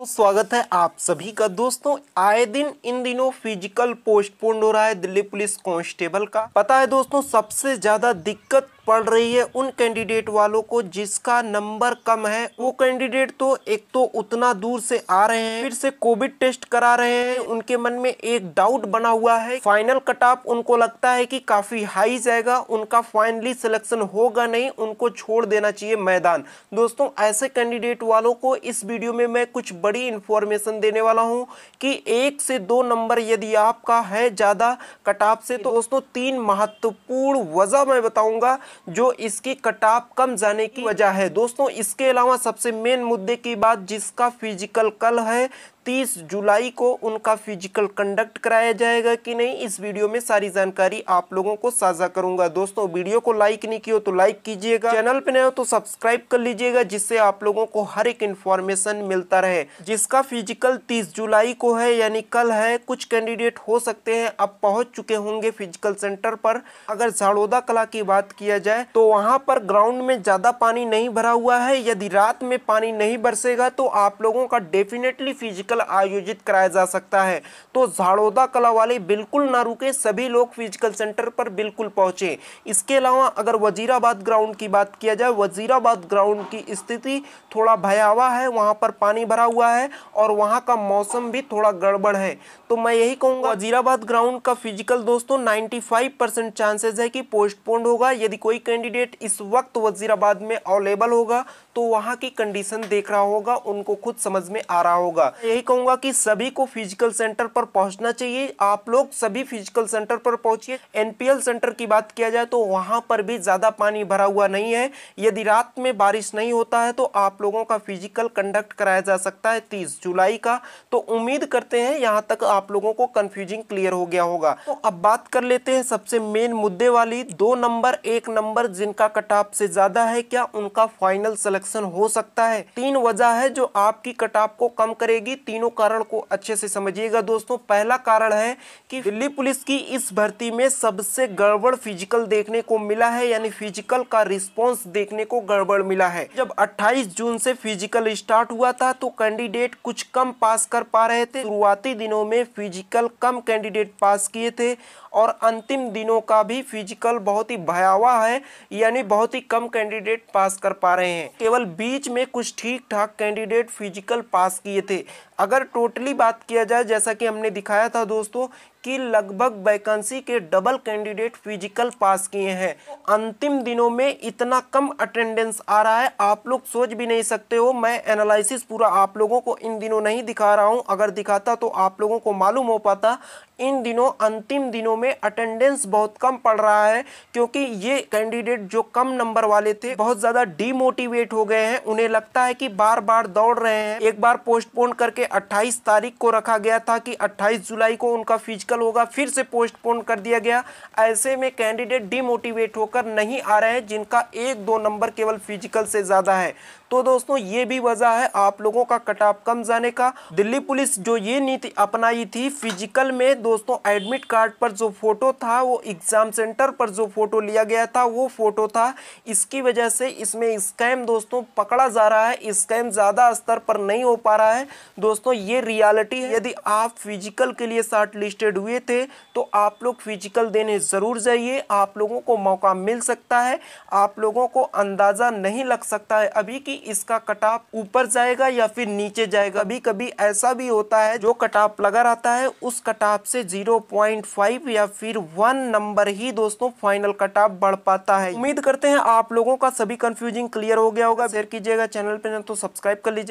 तो स्वागत है आप सभी का दोस्तों आए दिन इन दिनों फिजिकल पोस्टपोन हो रहा है दिल्ली पुलिस कांस्टेबल का पता है दोस्तों सबसे ज्यादा दिक्कत पड़ रही है उन कैंडिडेट वालों को जिसका नंबर कम है वो कैंडिडेट तो एक तो उतना दूर से आ रहे हैं फिर से कोविड टेस्ट करा रहे हैं उनके मन में एक डाउट बना हुआ है फाइनल कट ऑफ उनको लगता है कि काफी हाई जाएगा उनका फाइनली सिलेक्शन होगा नहीं उनको छोड़ देना चाहिए मैदान दोस्तों ऐसे कैंडिडेट वालों को इस वीडियो में मैं कुछ बड़ी इंफॉर्मेशन देने वाला हूँ कि एक से दो नंबर यदि आपका है ज़्यादा कट ऑफ से तो दोस्तों तीन महत्वपूर्ण वजह मैं बताऊंगा जो इसकी कटाप कम जाने की वजह है दोस्तों इसके अलावा सबसे मेन मुद्दे की बात जिसका फिजिकल कल है 30 जुलाई को उनका फिजिकल कंडक्ट कराया जाएगा कि नहीं इस वीडियो में सारी जानकारी आप लोगों को साझा करूंगा दोस्तों वीडियो को लाइक नहीं की हो तो लाइक कीजिएगा चैनल पे नए हो तो सब्सक्राइब कर लीजिएगा जिससे आप लोगों को हर एक इन्फॉर्मेशन मिलता रहे जिसका फिजिकल तीस जुलाई को है यानी कल है कुछ कैंडिडेट हो सकते हैं अब पहुंच चुके होंगे फिजिकल सेंटर पर अगर झाड़ोदा कला की बात किया जाए तो वहां पर ग्राउंड में ज्यादा पानी नहीं भरा हुआ है यदि रात में पानी नहीं बरसेगा तो आप लोगों का डेफिनेटली फिजिकल सर्कल आयोजित कराया जा सकता है तो झाड़ोदा कला वाले बिल्कुल ना रुके सभी लोग फिजिकल सेंटर पर बिल्कुल पहुंचे इसके अलावा अगर वजीराबाद ग्राउंड की बात किया जाए वजीराबाद ग्राउंड की स्थिति थोड़ा भयावह है वहाँ पर पानी भरा हुआ है और वहाँ का मौसम भी थोड़ा गड़बड़ है तो मैं यही कहूँगा वजीराबाद ग्राउंड का फिजिकल दोस्तों नाइन्टी चांसेस है कि पोस्टपोन्ड होगा यदि कोई कैंडिडेट इस वक्त वजीराबाद में अवेलेबल होगा तो वहाँ की कंडीशन देख रहा होगा उनको खुद समझ में आ रहा होगा यही कहूंगा कि सभी को फिजिकल सेंटर पर पहुंचना चाहिए आप लोग सभी फिजिकल सेंटर पर पहुंचिए एनपीएल सेंटर की बात किया जाए तो वहाँ पर भी ज़्यादा पानी भरा हुआ नहीं है यदि रात में बारिश नहीं होता है तो आप लोगों का फिजिकल कंडक्ट कराया जा सकता है तीस जुलाई का तो उम्मीद करते हैं यहाँ तक आप लोगों को कन्फ्यूजिंग क्लियर हो गया होगा तो अब बात कर लेते हैं सबसे मेन मुद्दे वाली दो नंबर एक नंबर जिनका कटाप से ज़्यादा है क्या उनका फाइनल सिलेक्शन सिलेक्शन हो सकता है तीन वजह है जो आपकी कटाप को कम करेगी तीनों कारण को अच्छे से समझिएगा दोस्तों पहला कारण है कि दिल्ली पुलिस की इस भर्ती में सबसे गड़बड़ फिजिकल देखने को मिला है यानी फिजिकल का रिस्पॉन्स देखने को गड़बड़ मिला है जब अट्ठाईस जून से फिजिकल स्टार्ट हुआ था तो कैंडिडेट कुछ कम पास कर पा रहे थे शुरुआती दिनों में फिजिकल कम कैंडिडेट पास किए थे और अंतिम दिनों का भी फिजिकल बहुत ही भयावह है यानी बहुत ही कम कैंडिडेट पास कर पा रहे हैं केवल बीच में कुछ ठीक ठाक कैंडिडेट फिजिकल पास किए थे अगर टोटली बात किया जाए जैसा कि हमने दिखाया था दोस्तों कि लगभग वैकेंसी के डबल कैंडिडेट फिजिकल पास किए हैं अंतिम दिनों में इतना कम अटेंडेंस आ रहा है आप लोग सोच भी नहीं सकते हो मैं एनालिसिस पूरा आप लोगों को इन दिनों नहीं दिखा रहा हूं अगर दिखाता तो आप लोगों को मालूम हो पाता इन दिनों अंतिम दिनों में अटेंडेंस बहुत कम पड़ रहा है क्योंकि ये कैंडिडेट जो कम नंबर वाले थे बहुत ज़्यादा डीमोटिवेट हो गए हैं उन्हें लगता है कि बार बार दौड़ रहे हैं एक बार पोस्टपोन करके 28 तारीख को रखा गया था कि 28 जुलाई को उनका फिजिकल होगा फिर से पोस्टपोन कर दिया गया ऐसे में कैंडिडेट डिमोटिवेट होकर नहीं आ रहे हैं जिनका एक दो नंबर केवल फिजिकल से ज़्यादा है तो दोस्तों ये भी वजह है आप लोगों का कटाप कम जाने का दिल्ली पुलिस जो ये नीति अपनाई थी फिजिकल में दोस्तों एडमिट कार्ड पर जो फोटो था वो एग्जाम सेंटर पर जो फोटो लिया गया था वो फोटो था इसकी वजह से इसमें स्कैम दोस्तों दोस्तों पकड़ा जा रहा है स्कैम ज़्यादा स्तर पर नहीं हो पा रहा है दोस्तों ये रियलिटी है यदि आप फिजिकल के लिए शॉर्ट लिस्टेड हुए थे तो आप लोग फिजिकल देने ज़रूर जाइए आप लोगों को मौका मिल सकता है आप लोगों को अंदाज़ा नहीं लग सकता है अभी कि इसका कटाप ऊपर जाएगा या फिर नीचे जाएगा अभी कभी ऐसा भी होता है जो कटाप लगा रहता है उस कटाप से 0.5 या फिर वन नंबर ही दोस्तों फाइनल कटाप बढ़ पाता है उम्मीद करते हैं आप लोगों का सभी कंफ्यूजिंग क्लियर हो गया होगा होगा शेयर कीजिएगा चैनल पर ना तो सब्सक्राइब कर लीजिएगा